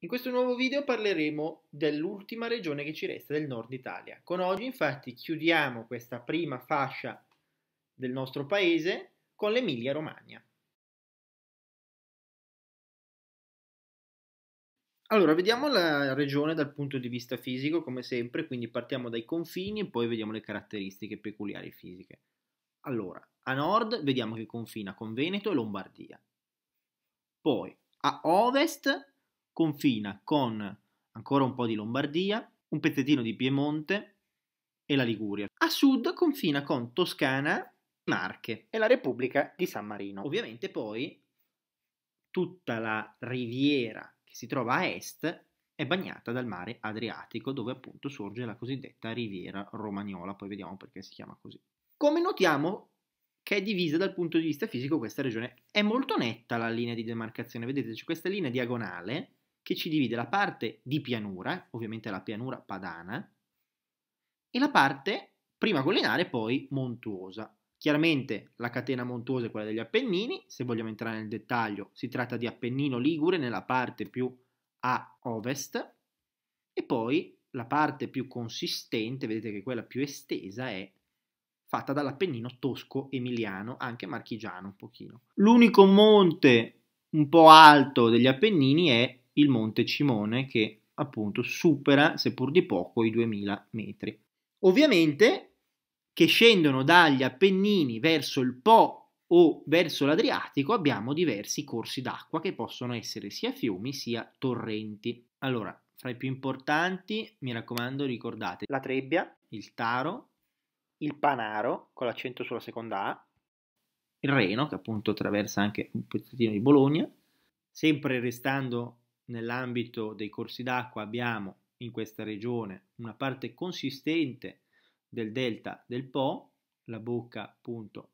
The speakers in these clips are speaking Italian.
In questo nuovo video parleremo dell'ultima regione che ci resta del nord Italia. Con oggi infatti chiudiamo questa prima fascia del nostro paese con l'Emilia Romagna. Allora, vediamo la regione dal punto di vista fisico, come sempre, quindi partiamo dai confini e poi vediamo le caratteristiche peculiari fisiche. Allora, a nord vediamo che confina con Veneto e Lombardia. Poi, a ovest confina con ancora un po' di Lombardia, un pezzettino di Piemonte e la Liguria. A sud confina con Toscana, Marche e la Repubblica di San Marino. Ovviamente poi tutta la riviera che si trova a est è bagnata dal mare Adriatico, dove appunto sorge la cosiddetta riviera romagnola, poi vediamo perché si chiama così. Come notiamo che è divisa dal punto di vista fisico questa regione, è molto netta la linea di demarcazione, vedete c'è questa linea diagonale che ci divide la parte di pianura, ovviamente la pianura padana, e la parte prima collinare e poi montuosa. Chiaramente la catena montuosa è quella degli Appennini, se vogliamo entrare nel dettaglio si tratta di Appennino Ligure nella parte più a ovest e poi la parte più consistente, vedete che quella più estesa è fatta dall'Appennino tosco-emiliano, anche marchigiano un pochino. L'unico monte un po' alto degli Appennini è il monte Cimone che appunto supera, seppur di poco, i 2000 metri. Ovviamente che scendono dagli Appennini verso il Po o verso l'Adriatico abbiamo diversi corsi d'acqua che possono essere sia fiumi sia torrenti. Allora, fra i più importanti, mi raccomando, ricordate la Trebbia, il Taro, il Panaro, con l'accento sulla seconda A, il Reno, che appunto attraversa anche un pezzettino di Bologna, sempre restando nell'ambito dei corsi d'acqua abbiamo in questa regione una parte consistente del delta del Po, la bocca appunto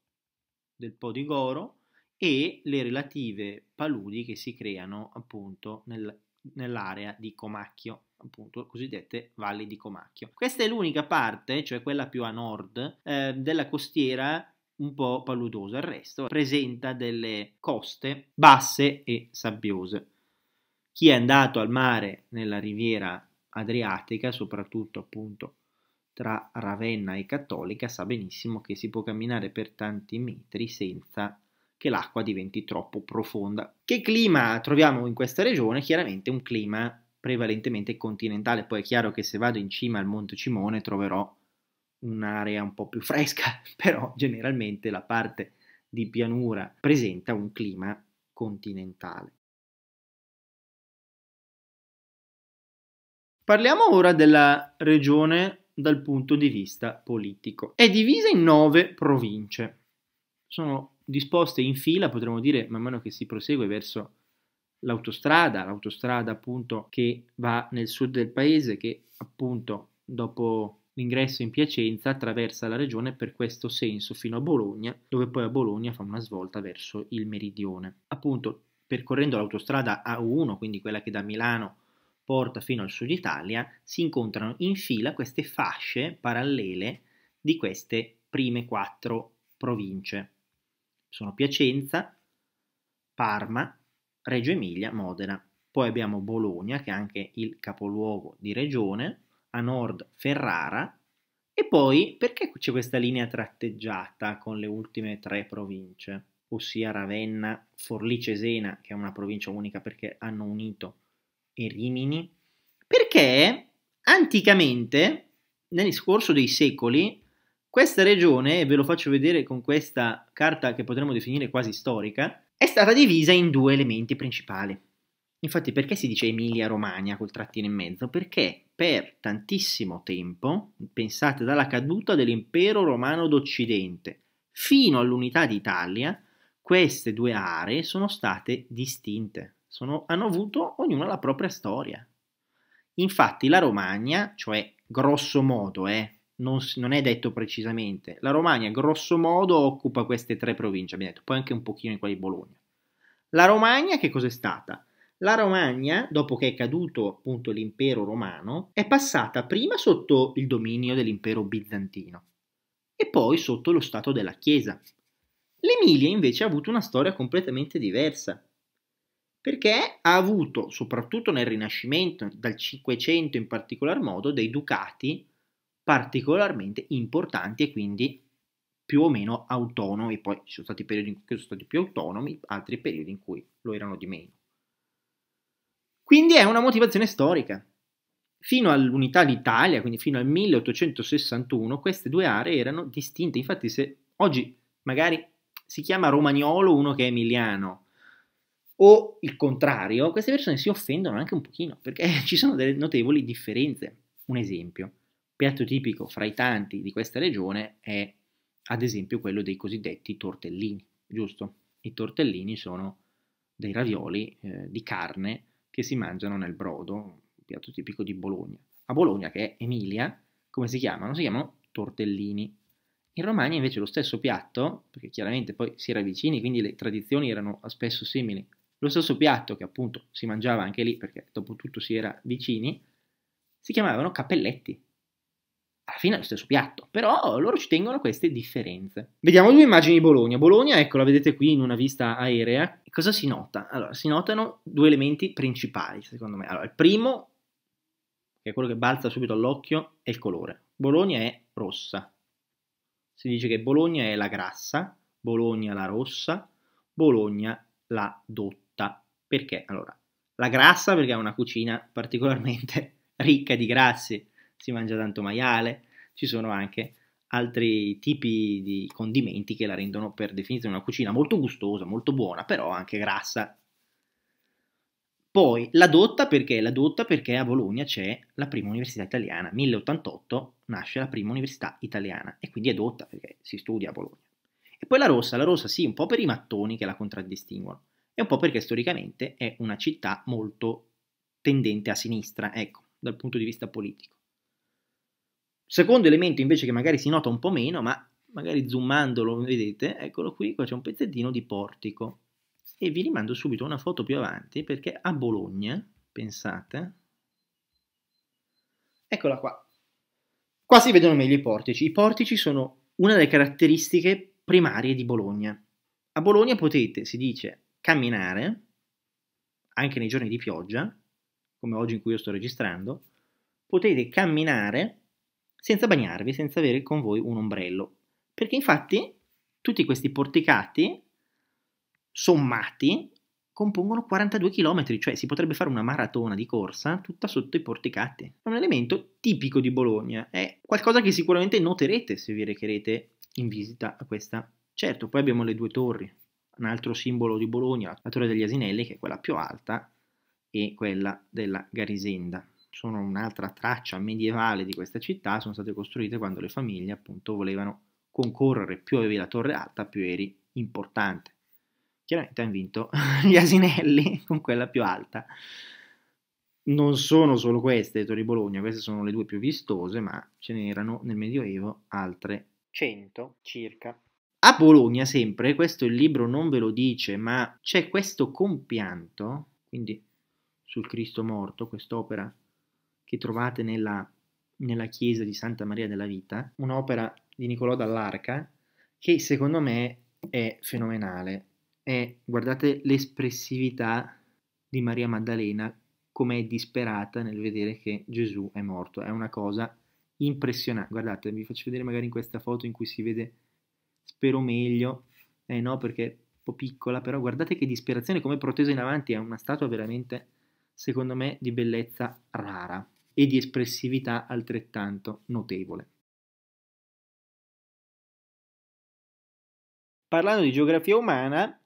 del Po di Goro e le relative paludi che si creano appunto nel, nell'area di Comacchio, appunto cosiddette valli di Comacchio. Questa è l'unica parte, cioè quella più a nord, eh, della costiera un po' paludosa, il resto presenta delle coste basse e sabbiose. Chi è andato al mare nella riviera adriatica, soprattutto appunto tra Ravenna e Cattolica, sa benissimo che si può camminare per tanti metri senza che l'acqua diventi troppo profonda. Che clima troviamo in questa regione? Chiaramente un clima prevalentemente continentale, poi è chiaro che se vado in cima al Monte Cimone troverò un'area un po' più fresca, però generalmente la parte di pianura presenta un clima continentale. Parliamo ora della regione dal punto di vista politico. È divisa in nove province. Sono disposte in fila, potremmo dire, man mano che si prosegue verso l'autostrada, l'autostrada appunto che va nel sud del paese, che appunto dopo l'ingresso in Piacenza attraversa la regione per questo senso fino a Bologna, dove poi a Bologna fa una svolta verso il meridione. Appunto, percorrendo l'autostrada A1, quindi quella che da Milano porta fino al sud Italia, si incontrano in fila queste fasce parallele di queste prime quattro province. Sono Piacenza, Parma, Reggio Emilia, Modena. Poi abbiamo Bologna, che è anche il capoluogo di regione, a nord Ferrara, e poi perché c'è questa linea tratteggiata con le ultime tre province, ossia Ravenna, Forlì Cesena, che è una provincia unica perché hanno unito e Rimini? Perché anticamente, nel scorso dei secoli, questa regione, e ve lo faccio vedere con questa carta che potremmo definire quasi storica, è stata divisa in due elementi principali. Infatti, perché si dice Emilia-Romagna col trattino in mezzo? Perché per tantissimo tempo, pensate dalla caduta dell'impero romano d'Occidente fino all'unità d'Italia, queste due aree sono state distinte sono, hanno avuto ognuna la propria storia. Infatti la Romagna, cioè grosso modo, eh, non, non, è detto precisamente, la Romagna grosso modo occupa queste tre province, abbiamo detto, poi anche un pochino in quella di Bologna. La Romagna che cos'è stata? La Romagna, dopo che è caduto appunto l'impero romano, è passata prima sotto il dominio dell'impero bizantino e poi sotto lo stato della Chiesa. L'Emilia invece ha avuto una storia completamente diversa perché ha avuto, soprattutto nel Rinascimento, dal Cinquecento in particolar modo, dei ducati particolarmente importanti e quindi più o meno autonomi, poi ci sono stati periodi in cui sono stati più autonomi, altri periodi in cui lo erano di meno. Quindi è una motivazione storica. Fino all'unità d'Italia, quindi fino al 1861, queste due aree erano distinte. Infatti se oggi magari si chiama romagnolo uno che è emiliano, o il contrario, queste persone si offendono anche un pochino, perché ci sono delle notevoli differenze. Un esempio, piatto tipico fra i tanti di questa regione è ad esempio quello dei cosiddetti tortellini, giusto? I tortellini sono dei ravioli eh, di carne che si mangiano nel brodo, un piatto tipico di Bologna. A Bologna, che è Emilia, come si chiamano? Si chiamano tortellini. In Romagna invece lo stesso piatto, perché chiaramente poi si era vicini, quindi le tradizioni erano spesso simili, lo stesso piatto che appunto si mangiava anche lì perché dopo tutto si era vicini, si chiamavano cappelletti. Alla fine è lo stesso piatto, però loro ci tengono queste differenze. Vediamo due immagini di Bologna. Bologna, ecco, la vedete qui in una vista aerea. cosa si nota? Allora, si notano due elementi principali, secondo me. Allora, il primo, che è quello che balza subito all'occhio, è il colore. Bologna è rossa. Si dice che Bologna è la grassa, Bologna la rossa, Bologna la dotta. Perché? Allora, la grassa perché è una cucina particolarmente ricca di grassi, si mangia tanto maiale, ci sono anche altri tipi di condimenti che la rendono per definizione una cucina molto gustosa, molto buona, però anche grassa. Poi la dotta perché? La dotta perché a Bologna c'è la prima università italiana, 1088 nasce la prima università italiana e quindi è dotta perché si studia a Bologna. E poi la rossa, la rossa sì, un po' per i mattoni che la contraddistinguono, e un po' perché storicamente è una città molto tendente a sinistra, ecco, dal punto di vista politico. Secondo elemento invece che magari si nota un po' meno, ma magari zoomandolo vedete, eccolo qui, qua c'è un pezzettino di portico. E vi rimando subito una foto più avanti perché a Bologna, pensate, eccola qua. Qua si vedono meglio i portici. I portici sono una delle caratteristiche primarie di Bologna. A Bologna potete, si dice, camminare, anche nei giorni di pioggia, come oggi in cui io sto registrando, potete camminare senza bagnarvi, senza avere con voi un ombrello. Perché infatti tutti questi porticati sommati compongono 42 km, cioè si potrebbe fare una maratona di corsa tutta sotto i porticati. È un elemento tipico di Bologna, è qualcosa che sicuramente noterete se vi recherete in visita a questa. Certo, poi abbiamo le due torri, un altro simbolo di Bologna, la Torre degli Asinelli, che è quella più alta, e quella della Garisenda. Sono un'altra traccia medievale di questa città, sono state costruite quando le famiglie appunto volevano concorrere, più avevi la torre alta, più eri importante. Chiaramente hanno vinto gli Asinelli con quella più alta. Non sono solo queste le torri Bologna, queste sono le due più vistose, ma ce n'erano nel Medioevo altre 100 circa. A Bologna sempre, questo il libro non ve lo dice, ma c'è questo compianto, quindi sul Cristo morto, quest'opera che trovate nella, nella chiesa di Santa Maria della Vita, un'opera di Niccolò dall'Arca, che secondo me è fenomenale. È, guardate l'espressività di Maria Maddalena, come è disperata nel vedere che Gesù è morto. È una cosa impressionante. Guardate, vi faccio vedere magari in questa foto in cui si vede spero meglio, eh no perché è un po' piccola, però guardate che disperazione come protesa in avanti, è una statua veramente, secondo me, di bellezza rara e di espressività altrettanto notevole. Parlando di geografia umana,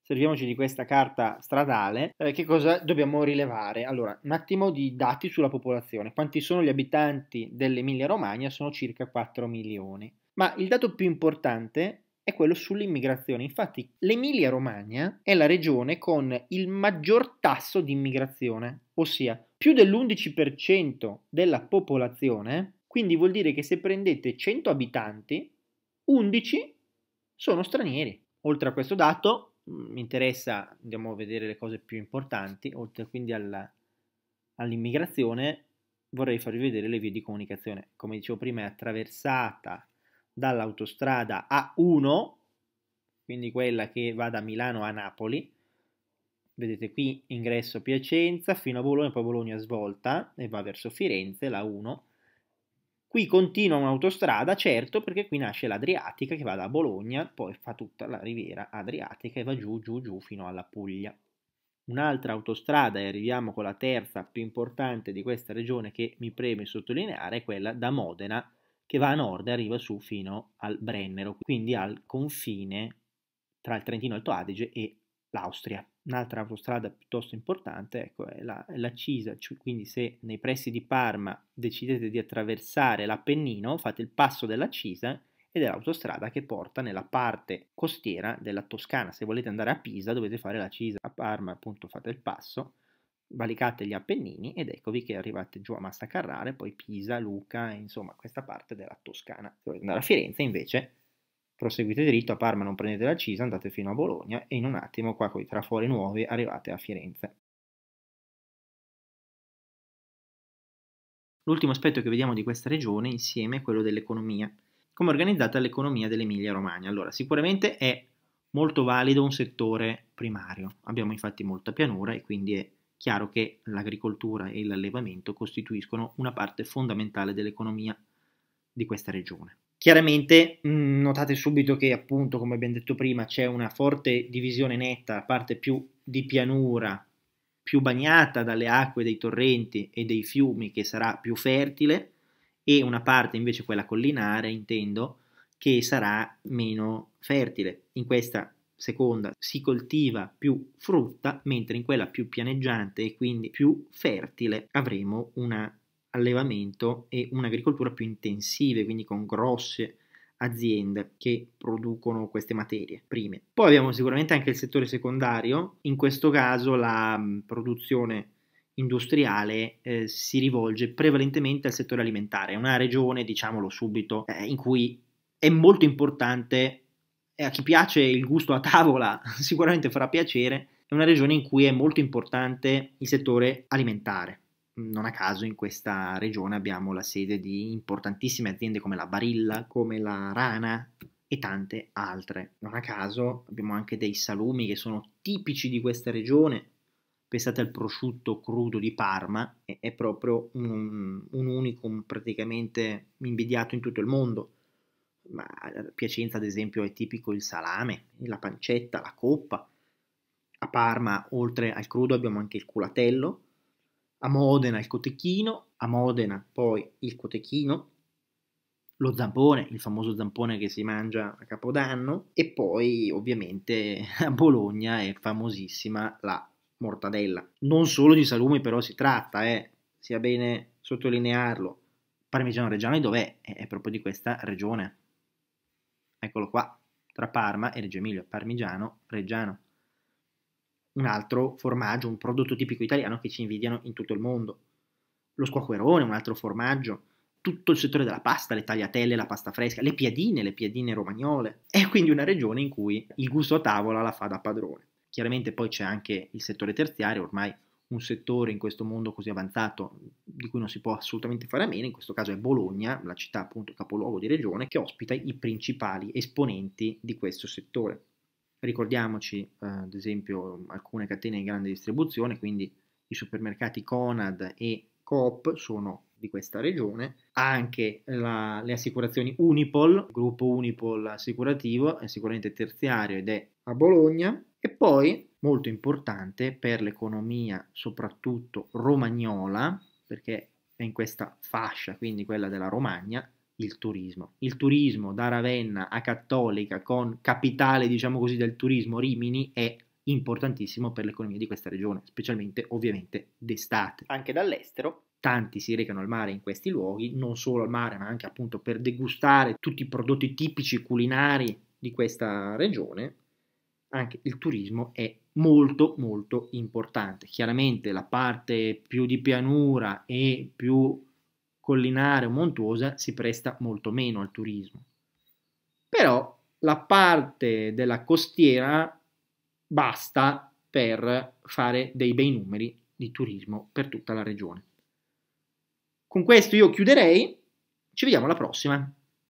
serviamoci di questa carta stradale, eh, che cosa dobbiamo rilevare? Allora, un attimo di dati sulla popolazione. Quanti sono gli abitanti dell'Emilia Romagna? Sono circa 4 milioni. Ma il dato più importante è quello sull'immigrazione. Infatti l'Emilia-Romagna è la regione con il maggior tasso di immigrazione, ossia più dell'11% della popolazione, quindi vuol dire che se prendete 100 abitanti, 11 sono stranieri. Oltre a questo dato, mi interessa, andiamo a vedere le cose più importanti, oltre quindi alla, all'immigrazione, vorrei farvi vedere le vie di comunicazione. Come dicevo prima, è attraversata dall'autostrada A1, quindi quella che va da Milano a Napoli, vedete qui ingresso Piacenza fino a Bologna, poi Bologna svolta e va verso Firenze, la 1. Qui continua un'autostrada, certo, perché qui nasce l'Adriatica che va da Bologna, poi fa tutta la riviera Adriatica e va giù, giù, giù fino alla Puglia. Un'altra autostrada, e arriviamo con la terza più importante di questa regione che mi preme sottolineare, è quella da Modena che va a nord e arriva su fino al Brennero, quindi al confine tra il Trentino Alto Adige e l'Austria. Un'altra autostrada piuttosto importante ecco, è, la, è la Cisa, cioè, quindi se nei pressi di Parma decidete di attraversare l'Appennino, fate il passo della Cisa ed è l'autostrada che porta nella parte costiera della Toscana. Se volete andare a Pisa dovete fare la Cisa, a Parma appunto fate il passo valicate gli Appennini ed eccovi che arrivate giù a Massa poi Pisa, Luca, insomma questa parte della Toscana. Se volete andare a Firenze invece proseguite diritto, a Parma non prendete la Cisa, andate fino a Bologna e in un attimo qua con i trafori nuovi arrivate a Firenze. L'ultimo aspetto che vediamo di questa regione insieme è quello dell'economia. Come è organizzata l'economia dell'Emilia-Romagna? Allora, sicuramente è molto valido un settore primario. Abbiamo infatti molta pianura e quindi è Chiaro che l'agricoltura e l'allevamento costituiscono una parte fondamentale dell'economia di questa regione. Chiaramente mm, notate subito che appunto, come abbiamo detto prima, c'è una forte divisione netta, la parte più di pianura, più bagnata dalle acque dei torrenti e dei fiumi, che sarà più fertile, e una parte invece quella collinare, intendo, che sarà meno fertile. In questa seconda si coltiva più frutta, mentre in quella più pianeggiante e quindi più fertile avremo un allevamento e un'agricoltura più intensive, quindi con grosse aziende che producono queste materie prime. Poi abbiamo sicuramente anche il settore secondario, in questo caso la mm, produzione industriale eh, si rivolge prevalentemente al settore alimentare, è una regione, diciamolo subito, eh, in cui è molto importante a chi piace il gusto a tavola sicuramente farà piacere, è una regione in cui è molto importante il settore alimentare. Non a caso in questa regione abbiamo la sede di importantissime aziende come la Barilla, come la Rana e tante altre. Non a caso abbiamo anche dei salumi che sono tipici di questa regione. Pensate al prosciutto crudo di Parma, è proprio un, un unicum praticamente invidiato in tutto il mondo ma a eh, Piacenza ad esempio è tipico il salame, la pancetta, la coppa, a Parma oltre al crudo abbiamo anche il culatello, a Modena il cotechino, a Modena poi il cotechino, lo zampone, il famoso zampone che si mangia a Capodanno e poi ovviamente a Bologna è famosissima la mortadella. Non solo di salumi però si tratta, eh, sia bene sottolinearlo. Parmigiano regionale dov'è? È proprio di questa regione eccolo qua, tra Parma e Reggio Emilia, parmigiano, reggiano. Un altro formaggio, un prodotto tipico italiano che ci invidiano in tutto il mondo. Lo squacquerone, un altro formaggio, tutto il settore della pasta, le tagliatelle, la pasta fresca, le piadine, le piadine romagnole. È quindi una regione in cui il gusto a tavola la fa da padrone. Chiaramente poi c'è anche il settore terziario, ormai un settore in questo mondo così avanzato di cui non si può assolutamente fare a meno, in questo caso è Bologna, la città appunto capoluogo di regione, che ospita i principali esponenti di questo settore. Ricordiamoci eh, ad esempio alcune catene di grande distribuzione, quindi i supermercati Conad e Coop sono di questa regione, anche la, le assicurazioni Unipol, gruppo Unipol assicurativo, è sicuramente terziario ed è a Bologna, e poi molto importante per l'economia soprattutto romagnola, perché è in questa fascia, quindi quella della Romagna, il turismo. Il turismo da Ravenna a Cattolica con capitale, diciamo così, del turismo Rimini è importantissimo per l'economia di questa regione, specialmente ovviamente d'estate. Anche dall'estero tanti si recano al mare in questi luoghi, non solo al mare, ma anche appunto per degustare tutti i prodotti tipici culinari di questa regione anche il turismo è molto molto importante. Chiaramente la parte più di pianura e più collinare o montuosa si presta molto meno al turismo. Però la parte della costiera basta per fare dei bei numeri di turismo per tutta la regione. Con questo io chiuderei, ci vediamo alla prossima.